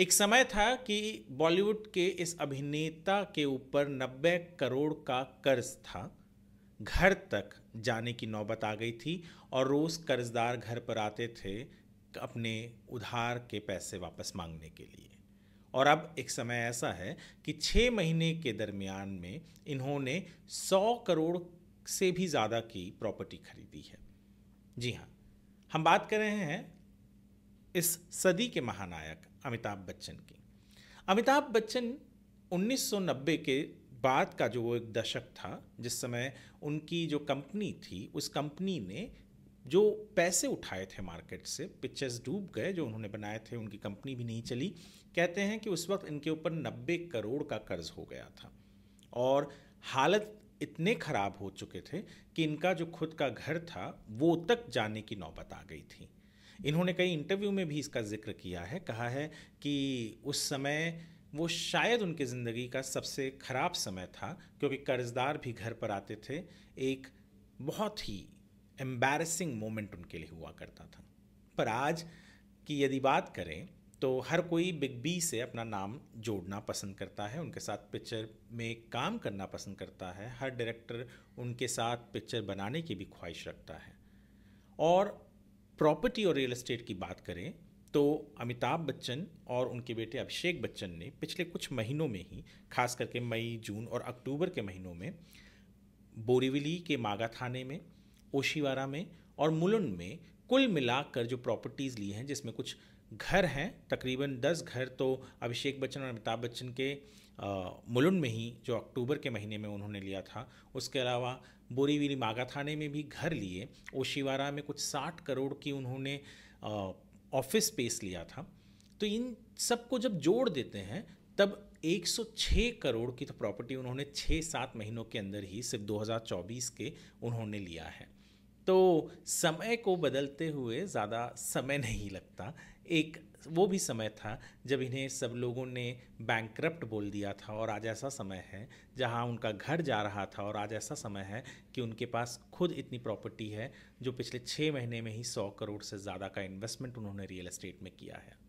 एक समय था कि बॉलीवुड के इस अभिनेता के ऊपर 90 करोड़ का कर्ज था घर तक जाने की नौबत आ गई थी और रोज़ कर्जदार घर पर आते थे अपने उधार के पैसे वापस मांगने के लिए और अब एक समय ऐसा है कि छः महीने के दरमियान में इन्होंने 100 करोड़ से भी ज़्यादा की प्रॉपर्टी खरीदी है जी हाँ हम बात कर रहे हैं इस सदी के महानायक अमिताभ बच्चन की अमिताभ बच्चन 1990 के बाद का जो वो एक दशक था जिस समय उनकी जो कंपनी थी उस कंपनी ने जो पैसे उठाए थे मार्केट से पिक्चर्स डूब गए जो उन्होंने बनाए थे उनकी कंपनी भी नहीं चली कहते हैं कि उस वक्त इनके ऊपर 90 करोड़ का कर्ज हो गया था और हालत इतने ख़राब हो चुके थे कि इनका जो खुद का घर था वो तक जाने की नौबत आ गई थी इन्होंने कई इंटरव्यू में भी इसका जिक्र किया है कहा है कि उस समय वो शायद उनकी ज़िंदगी का सबसे ख़राब समय था क्योंकि कर्ज़दार भी घर पर आते थे एक बहुत ही एम्बेरसिंग मोमेंट उनके लिए हुआ करता था पर आज की यदि बात करें तो हर कोई बिग बी से अपना नाम जोड़ना पसंद करता है उनके साथ पिक्चर में काम करना पसंद करता है हर डायरेक्टर उनके साथ पिक्चर बनाने की भी ख्वाहिश रखता है और प्रॉपर्टी और रियल एस्टेट की बात करें तो अमिताभ बच्चन और उनके बेटे अभिषेक बच्चन ने पिछले कुछ महीनों में ही खास करके मई जून और अक्टूबर के महीनों में बोरीविली के मागा थाने में ओशीवारा में और मुलुंड में कुल मिलाकर जो प्रॉपर्टीज़ ली हैं जिसमें कुछ घर हैं तकरीबन दस घर तो अभिषेक बच्चन और अमिताभ बच्चन के मुलुंड में ही जो अक्टूबर के महीने में उन्होंने लिया था उसके अलावा बोरीवीरी मागा थाने में भी घर लिए ओशिवारा में कुछ साठ करोड़ की उन्होंने ऑफिस स्पेस लिया था तो इन सबको जब जोड़ देते हैं तब 106 करोड़ की तो प्रॉपर्टी उन्होंने 6-7 महीनों के अंदर ही सिर्फ 2024 के उन्होंने लिया है तो समय को बदलते हुए ज़्यादा समय नहीं लगता एक वो भी समय था जब इन्हें सब लोगों ने बैंक बोल दिया था और आज ऐसा समय है जहां उनका घर जा रहा था और आज ऐसा समय है कि उनके पास खुद इतनी प्रॉपर्टी है जो पिछले छः महीने में ही सौ करोड़ से ज़्यादा का इन्वेस्टमेंट उन्होंने रियल एस्टेट में किया है